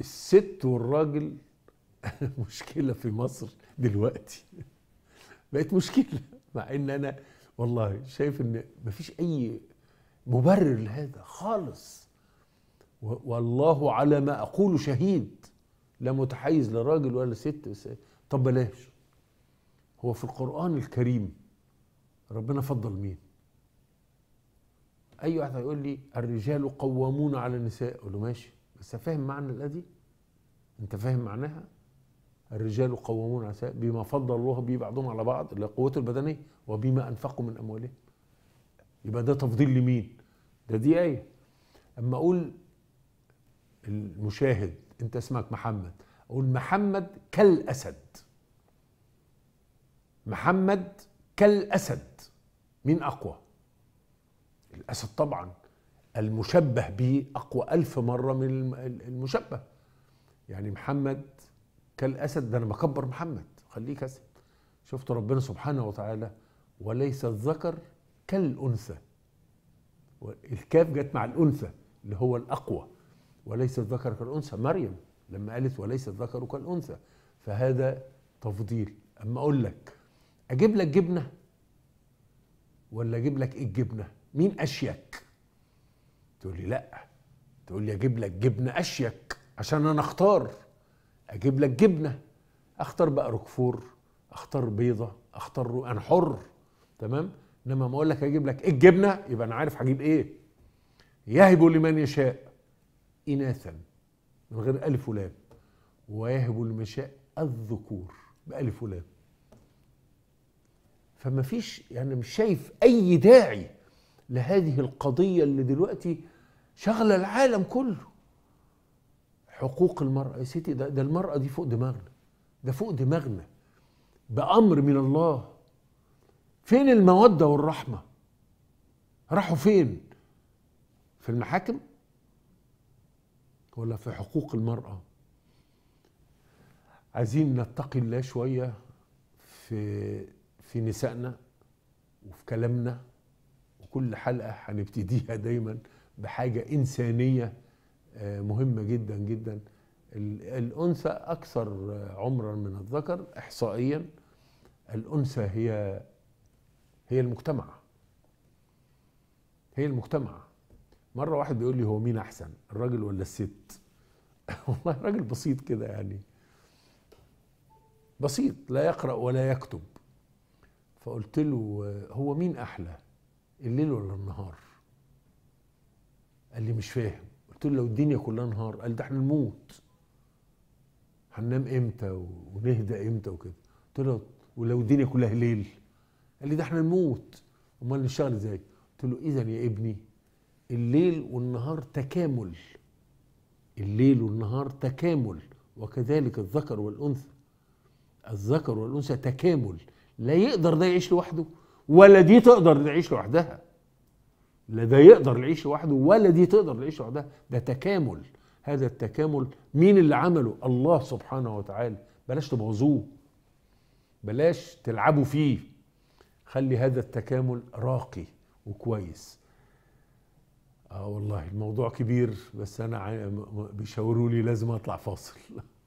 الست والراجل مشكله في مصر دلوقتي بقت مشكله مع ان انا والله شايف ان مفيش اي مبرر لهذا خالص والله على ما اقول شهيد لا متحيز لراجل ولا ست طب بلاش هو في القران الكريم ربنا فضل مين اي واحد هيقول لي الرجال قوامون على النساء اقول له ماشي بس فاهم معنى الادي انت فاهم معناها الرجال قوامون على النساء بما فضل الله به بعضهم على بعض اللي قوته البدنيه وبما انفقوا من اموالهم يبقى ده تفضيل لمين ده دي ايه اما اقول المشاهد انت اسمك محمد اقول محمد كالاسد محمد كالاسد مين اقوى الأسد طبعا المشبه به أقوى ألف مرة من المشبه يعني محمد كالأسد ده أنا بكبر محمد خليك أسد شفت ربنا سبحانه وتعالى وليس الذكر كالأنثى الكاف جت مع الأنثى اللي هو الأقوى وليس الذكر كالأنثى مريم لما قالت وليس الذكر كالأنثى فهذا تفضيل أما أقول لك أجيب لك جبنة ولا أجيب لك إيه الجبنة مين اشيك تقول لي لا تقول لي اجيب لك جبنه اشيك عشان انا اختار اجيب لك جبنه اختار بقى روكفور اختار بيضه اختار رو... انا حر تمام انما ما اقول لك اجيب لك ايه الجبنه يبقى انا عارف هجيب ايه يهب لمن يشاء اناثا من غير الف ولام ويهب لمن يشاء الذكور بألف ولام فما فيش يعني مش شايف أي داعي لهذه القضية اللي دلوقتي شغلة العالم كله حقوق المرأة يا سيدي ده, ده المرأة دي فوق دماغنا ده فوق دماغنا بأمر من الله فين المودة والرحمة راحوا فين في المحاكم ولا في حقوق المرأة عايزين نتقي الله شوية في في نسائنا وفي كلامنا كل حلقة هنبتديها دايما بحاجة إنسانية آه، مهمة جدا جدا الأنثى أكثر عمرا من الذكر إحصائيا الأنثى هي هي المجتمع هي المجتمع مرة واحد بيقول لي هو مين أحسن الراجل ولا الست والله راجل بسيط كده يعني بسيط لا يقرأ ولا يكتب فقلت له آه، هو مين أحلى الليل ولا النهار قال لي مش فاهم قلت له لو الدنيا كلها نهار قال ده احنا نموت هننام امتى ونهدى امتى وكده قلت له ولو الدنيا كلها ليل قال لي ده احنا نموت امال نشتغل ازاي قلت له اذا يا ابني الليل والنهار تكامل الليل والنهار تكامل وكذلك الذكر والانثى الذكر والانثى تكامل لا يقدر ده يعيش لوحده ولا دي تقدر تعيش لوحدها لا ده يقدر يعيش لوحده ولا دي تقدر تعيش لوحدها ده تكامل هذا التكامل مين اللي عمله الله سبحانه وتعالى بلاش تبوظوه بلاش تلعبوا فيه خلي هذا التكامل راقي وكويس اه والله الموضوع كبير بس انا بيشاوروا لي لازم اطلع فاصل